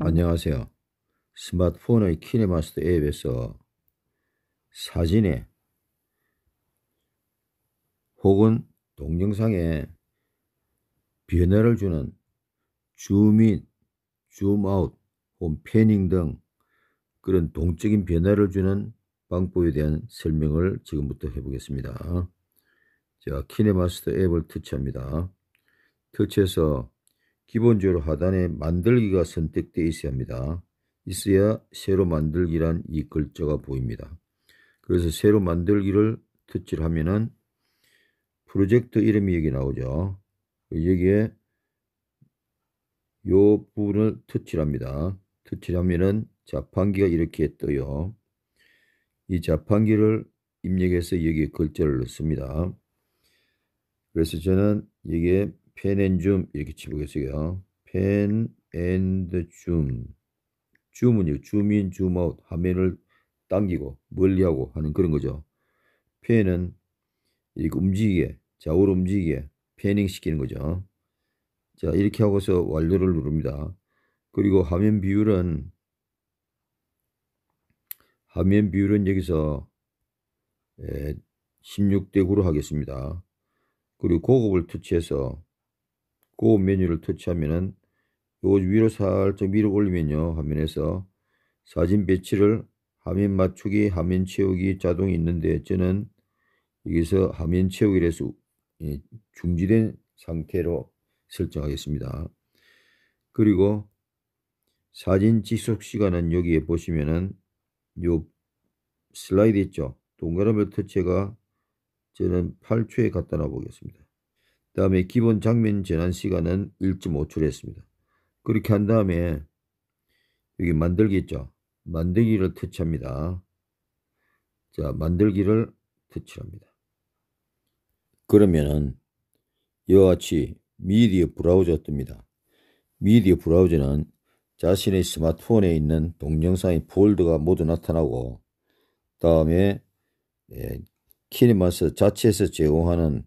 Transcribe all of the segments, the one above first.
안녕하세요. 스마트폰의 키네마스터 앱에서 사진에 혹은 동영상에 변화를 주는 줌인, 줌아웃, 혹은 패닝 등 그런 동적인 변화를 주는 방법에 대한 설명을 지금부터 해보겠습니다. 제가 키네마스터 앱을 터치합니다. 교체해서 기본적으로 하단에 만들기가 선택되어 있어야 합니다. 있어야 새로 만들기란 이 글자가 보입니다. 그래서 새로 만들기를 터치하면은 를 프로젝트 이름이 여기 나오죠. 여기에 요 부분을 터치합니다. 를 터치하면은 를 자판기가 이렇게 떠요. 이 자판기를 입력해서 여기에 글자를 넣습니다. 그래서 저는 여기에 pen and zoom 이렇게 치어겠어요 pen and zoom. zoom은 요 zoom in, zoom out 화면을 당기고 멀리하고 하는 그런 거죠. pen은 이렇게 움직이게 좌우로 움직이게 패닝 시키는 거죠. 자 이렇게 하고서 완료를 누릅니다. 그리고 화면 비율은 화면 비율은 여기서 16대 예, 9로 하겠습니다. 그리고 고급을 투치해서 고 메뉴를 터치하면은 요 위로 살짝 위로 올리면요 화면에서 사진 배치를 화면 맞추기 화면 채우기 자동이 있는데 저는 여기서 화면 채우기에서 예, 중지된 상태로 설정하겠습니다 그리고 사진 지속 시간은 여기에 보시면은 요 슬라이드 있죠 동그라미를 터치가 저는 8초에 갖다 놔 보겠습니다 다음에 기본 장면 전환 시간은 1 5초를 했습니다. 그렇게 한 다음에 여기 만들기 있죠. 만들기를 터치합니다. 자 만들기를 터치합니다. 그러면은 이와 같이 미디어 브라우저 뜹니다. 미디어 브라우저는 자신의 스마트폰에 있는 동영상의 폴드가 모두 나타나고 다음에 예, 키니마스 자체에서 제공하는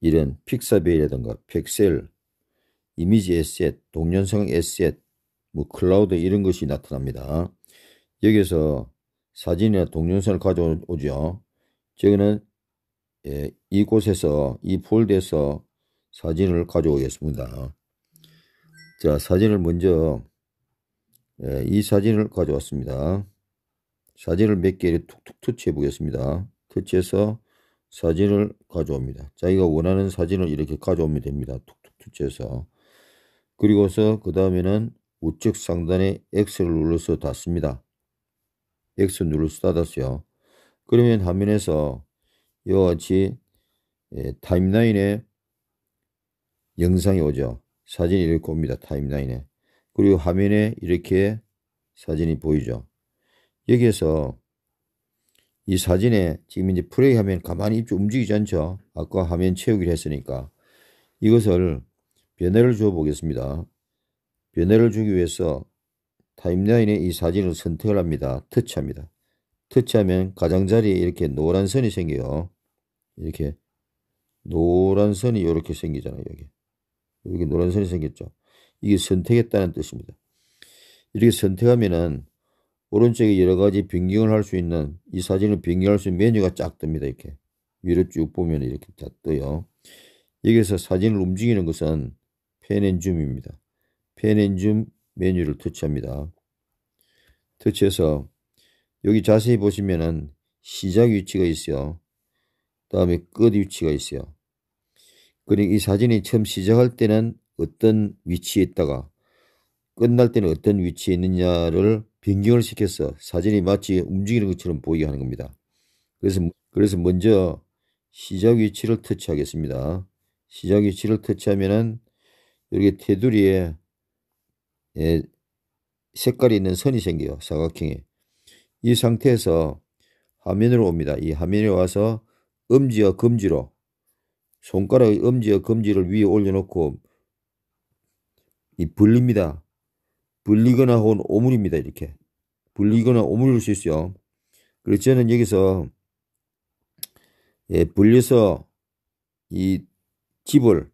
이런 픽사베이라든가 픽셀, 이미지 에셋, 동영성 에셋, 뭐 클라우드 이런 것이 나타납니다. 여기서 사진이나 동영상을 가져오죠. 저희는 예, 이곳에서 이폴드에서 사진을 가져오겠습니다. 자 사진을 먼저 예, 이 사진을 가져왔습니다. 사진을 몇 개를 툭툭 터치해 보겠습니다. 터치해서 사진을 가져옵니다. 자기가 원하는 사진을 이렇게 가져오면 됩니다. 툭툭 투쳐서 그리고서 그 다음에는 우측 상단에 X를 눌러서 닫습니다. X 눌러서 닫았어요. 그러면 화면에서 이와 같이 예, 타임라인에 영상이 오죠. 사진이 이렇게 옵니다. 타임라인에. 그리고 화면에 이렇게 사진이 보이죠. 여기에서 이 사진에 지금 이제 플레이 하면 가만히 입주 움직이지 않죠. 아까 화면 채우기를 했으니까 이것을 변화를 주어 보겠습니다. 변화를 주기 위해서 타임라인에 이 사진을 선택을 합니다. 터치합니다. 터치하면 가장자리에 이렇게 노란 선이 생겨요. 이렇게 노란 선이 이렇게 생기잖아요. 여기. 이렇게 노란 선이 생겼죠. 이게 선택했다는 뜻입니다. 이렇게 선택하면은 오른쪽에 여러 가지 변경을 할 수 있는 이 사진을 변경할 수 있는 메뉴가 쫙 뜹니다. 이렇게 위로 쭉 보면 이렇게 다 떠요. 여기서 사진을 움직이는 것은 펜앤줌입니다. 펜앤줌 메뉴를 터치합니다. 터치해서 여기 자세히 보시면은 시작 위치가 있어요. 다음에 끝 위치가 있어요. 그리고 그러니까 이 사진이 처음 시작할 때는 어떤 위치에 있다가 끝날 때는 어떤 위치에 있느냐를 변경을 시켜서 사진이 마치 움직이는 것처럼 보이게 하는 겁니다. 그래서, 그래서 먼저 시작 위치를 터치하겠습니다. 시작 위치를 터치하면은 이렇 테두리에 예, 색깔이 있는 선이 생겨요. 사각형에. 이 상태에서 화면으로 옵니다. 이 화면에 와서 엄지와 검지로 손가락의 엄지와 검지를 위에 올려놓고 이 벌립니다. 불리거나 혹은 오물입니다. 이렇게. 불리거나 오물일 수 있어요. 그래서 저는 여기서 예, 불려서 이 집을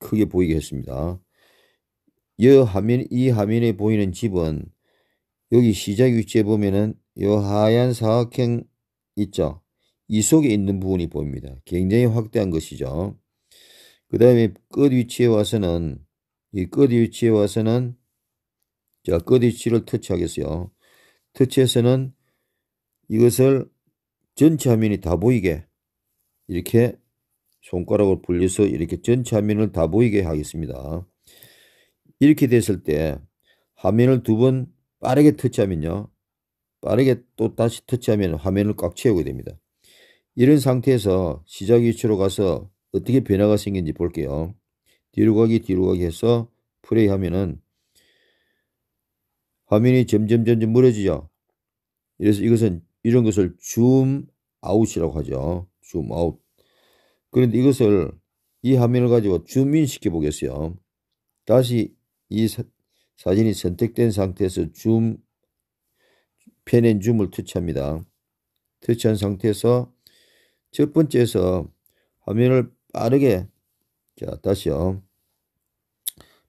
크게 보이게 했습니다. 여 화면, 이 화면에 보이는 집은 여기 시작 위치에 보면은 요 하얀 사각형 있죠. 이 속에 있는 부분이 보입니다. 굉장히 확대한 것이죠. 그 다음에 끝 위치에 와서는 이 끝 위치에 와서는 자, 끝위치를 터치하겠어요. 터치해서는 이것을 전체 화면이 다 보이게 이렇게 손가락을로 불려서 이렇게 전체 화면을 다 보이게 하겠습니다. 이렇게 됐을 때 화면을 두 번 빠르게 터치하면요. 빠르게 또 다시 터치하면 화면을 꽉 채우게 됩니다. 이런 상태에서 시작 위치로 가서 어떻게 변화가 생긴지 볼게요. 뒤로 가기 뒤로 가기 해서 플레이 하면은 화면이 점점 점점 무뎌지죠. 그래서 이것은 이런 것을 줌 아웃이라고 하죠. 줌 아웃. 그런데 이것을 이 화면을 가지고 줌인 시켜 보겠어요. 다시 이 사, 진이 선택된 상태에서 줌 펜앤 줌을 터치합니다. 터치한 상태에서 첫 번째에서 화면을 빠르게 자 다시요.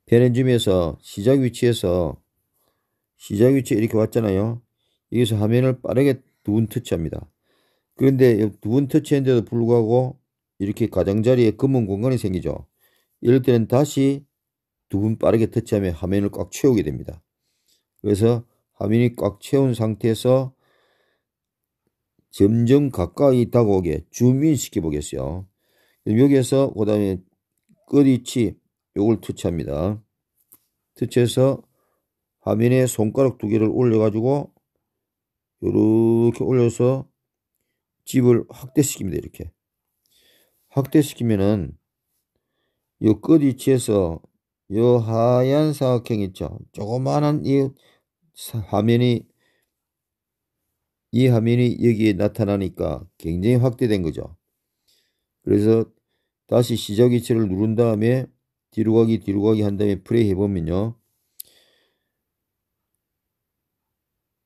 펜앤 줌에서 시작 위치에서 시작 위치에 이렇게 왔잖아요. 여기서 화면을 빠르게 두 번 터치합니다. 그런데 두번 터치했는데도 불구하고 이렇게 가장자리에 검은 공간이 생기죠. 이럴 때는 다시 두 번 빠르게 터치하면 화면을 꽉 채우게 됩니다. 그래서 화면이 꽉 채운 상태에서 점점 가까이 다가오게 줌인시켜 보겠어요. 여기에서 그 다음에 끝위치 이걸 터치합니다. 터치해서 화면에 손가락 두 개를 올려가지고 이렇게 올려서 집을 확대시킵니다. 이렇게 확대시키면은 요끝 위치에서 요 하얀 사각형 있죠. 조그마한 이 화면이 이 화면이 여기에 나타나니까 굉장히 확대된 거죠. 그래서 다시 시작 위치를 누른 다음에 뒤로 가기 뒤로 가기 한 다음에 플레이 해보면요.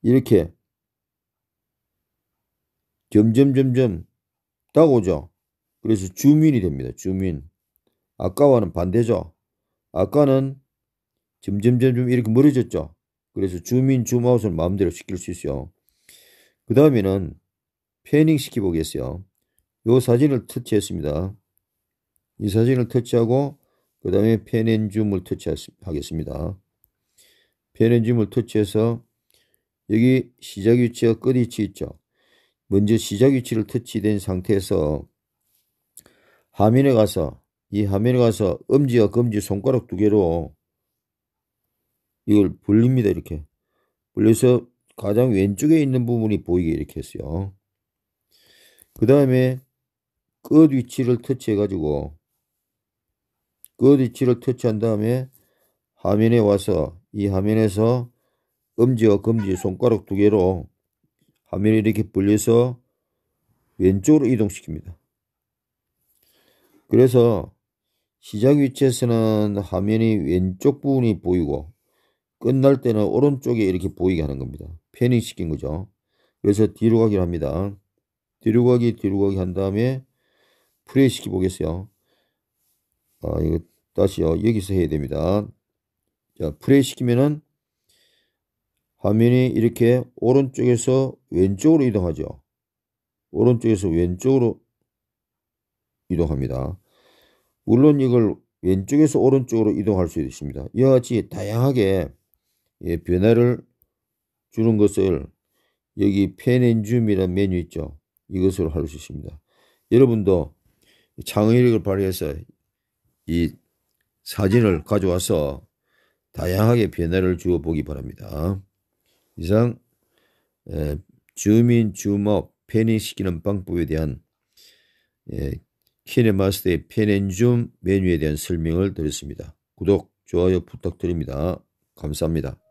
이렇게 점점 점점 따오죠. 그래서 주민이 됩니다. 주민. 아까와는 반대죠. 아까는 점점 점점 이렇게 멀어졌죠. 그래서 주민 주마우스를 마음대로 시킬 수 있어요. 그 다음에는 패닝 시켜보겠어요. 요 사진을 터치했습니다. 이 사진을 터치하고 그 다음에 펜앤줌을 터치하겠습니다. 펜앤줌을 터치해서 여기 시작 위치와 끝 위치 있죠. 먼저 시작 위치를 터치된 상태에서 화면에 가서 이 화면에 가서 엄지와 검지 손가락 두 개로 이걸 불립니다 이렇게 불려서 가장 왼쪽에 있는 부분이 보이게 이렇게 했어요. 그 다음에 끝 위치를 터치해 가지고 끝 위치를 터치한 다음에 화면에 와서 이 화면에서 엄지와 검지 손가락 두 개로 화면을 이렇게 불려서 왼쪽으로 이동시킵니다. 그래서 시작 위치에서는 화면이 왼쪽 부분이 보이고 끝날 때는 오른쪽에 이렇게 보이게 하는 겁니다. 패닝 시킨 거죠. 그래서 뒤로 가기를 합니다. 뒤로 가기 뒤로 가기 한 다음에 플레이 시켜 보겠어요. 아 이거 다시요 여기서 해야 됩니다. 자 플레이 시키면은 화면이 이렇게 오른쪽에서 왼쪽으로 이동하죠. 오른쪽에서 왼쪽으로 이동합니다. 물론 이걸 왼쪽에서 오른쪽으로 이동할 수 있습니다. 이와 같이 다양하게 예, 변화를 주는 것을 여기 펜앤줌이라는 메뉴 있죠. 이것으로 할 수 있습니다. 여러분도 창의력을 발휘해서 이 사진을 가져와서 다양하게 변화를 주어 보기 바랍니다. 이상 에, 주민 주목 편익시키는 방법에 대한 예, 키네마스터의 페넨줌 메뉴에 대한 설명을 드렸습니다. 구독, 좋아요 부탁드립니다. 감사합니다.